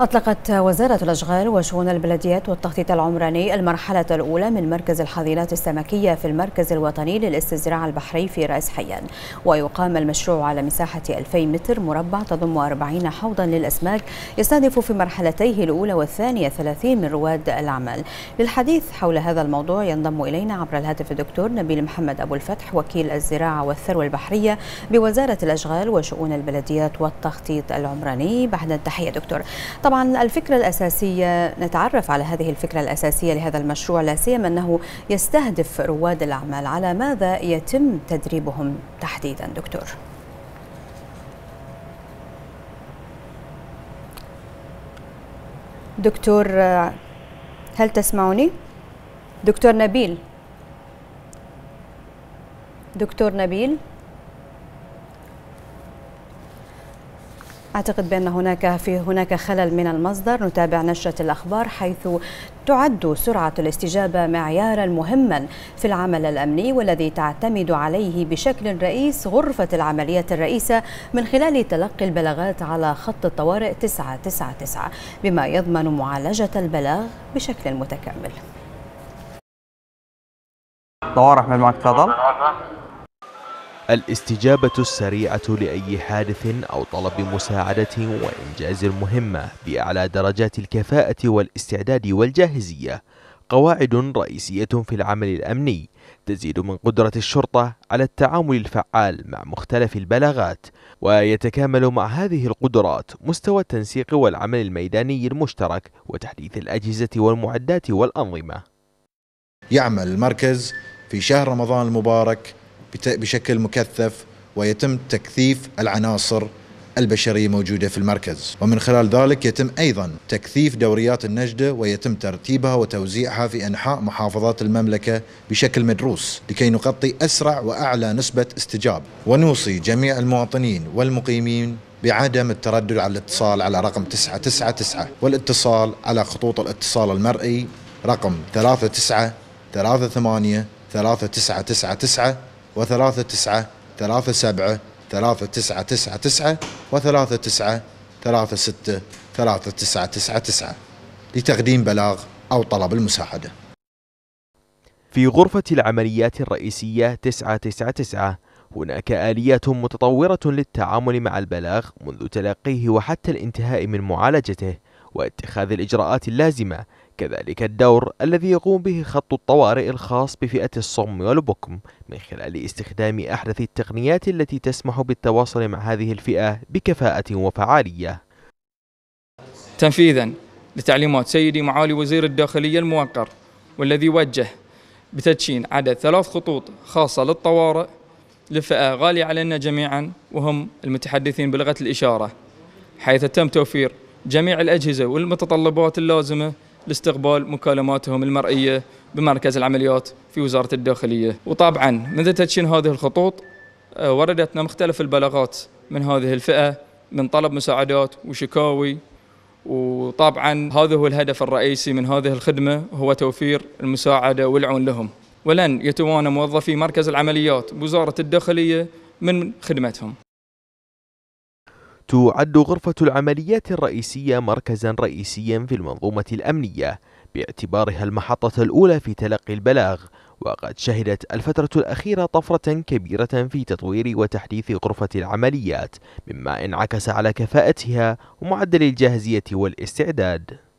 أطلقت وزارة الأشغال وشؤون البلديات والتخطيط العمراني المرحلة الأولى من مركز الحظيرات السمكية في المركز الوطني للاستزراع البحري في رأس حيان ويقام المشروع على مساحة 2000 متر مربع تضم 40 حوضا للأسماك يستهدف في مرحلتيه الأولى والثانية 30 من رواد الأعمال للحديث حول هذا الموضوع ينضم إلينا عبر الهاتف الدكتور نبيل محمد أبو الفتح وكيل الزراعة والثروة البحرية بوزارة الأشغال وشؤون البلديات والتخطيط العمراني بعد التحية دكتور طبعا الفكرة الأساسية نتعرف على هذه الفكرة الأساسية لهذا المشروع لا سيما أنه يستهدف رواد الأعمال على ماذا يتم تدريبهم تحديدا دكتور؟ دكتور هل تسمعني دكتور نبيل دكتور نبيل أعتقد بأن هناك في هناك خلل من المصدر نتابع نشرة الأخبار حيث تعد سرعة الاستجابة معيارا مهما في العمل الأمني والذي تعتمد عليه بشكل رئيس غرفة العمليات الرئيسة من خلال تلقي البلاغات على خط الطوارئ 999 بما يضمن معالجة البلاغ بشكل متكامل. طوارئ من معك تفضل. الاستجابة السريعة لأي حادث أو طلب مساعدة وإنجاز المهمة بأعلى درجات الكفاءة والاستعداد والجاهزية قواعد رئيسية في العمل الأمني تزيد من قدرة الشرطة على التعامل الفعال مع مختلف البلاغات ويتكامل مع هذه القدرات مستوى التنسيق والعمل الميداني المشترك وتحديث الأجهزة والمعدات والأنظمة يعمل المركز في شهر رمضان المبارك بشكل مكثف ويتم تكثيف العناصر البشرية موجودة في المركز ومن خلال ذلك يتم أيضا تكثيف دوريات النجدة ويتم ترتيبها وتوزيعها في أنحاء محافظات المملكة بشكل مدروس لكي نغطي أسرع وأعلى نسبة استجابة ونوصي جميع المواطنين والمقيمين بعدم التردد على الاتصال على رقم 999 والاتصال على خطوط الاتصال المرئي رقم 3938 3999 وثلاثة تسعة ثلاثة سبعة ثلاثة تسعة تسعة تسعة وثلاثة تسعة ثلاثة ستة ثلاثة تسعة تسعة تسعة لتقديم بلاغ أو طلب المساعدة في غرفة العمليات الرئيسية 999 هناك آليات متطورة للتعامل مع البلاغ منذ تلقيه وحتى الانتهاء من معالجته واتخاذ الإجراءات اللازمة كذلك الدور الذي يقوم به خط الطوارئ الخاص بفئة الصم والبكم من خلال استخدام أحدث التقنيات التي تسمح بالتواصل مع هذه الفئة بكفاءة وفعالية تنفيذا لتعليمات سيدي معالي وزير الداخلية الموقر والذي وجه بتدشين عدد ثلاث خطوط خاصة للطوارئ لفئة غالية علينا جميعا وهم المتحدثين بلغة الإشارة حيث تم توفير جميع الأجهزة والمتطلبات اللازمة لاستقبال مكالماتهم المرئية بمركز العمليات في وزارة الداخلية وطبعا منذ تدشين هذه الخطوط آه، وردتنا مختلف البلاغات من هذه الفئة من طلب مساعدات وشكاوي وطبعا هذا هو الهدف الرئيسي من هذه الخدمة هو توفير المساعدة والعون لهم ولن يتوانى موظفي مركز العمليات بوزارة الداخلية من خدمتهم تعد غرفة العمليات الرئيسية مركزا رئيسيا في المنظومة الأمنية باعتبارها المحطة الأولى في تلقي البلاغ وقد شهدت الفترة الأخيرة طفرة كبيرة في تطوير وتحديث غرفة العمليات مما انعكس على كفاءتها ومعدل الجاهزية والاستعداد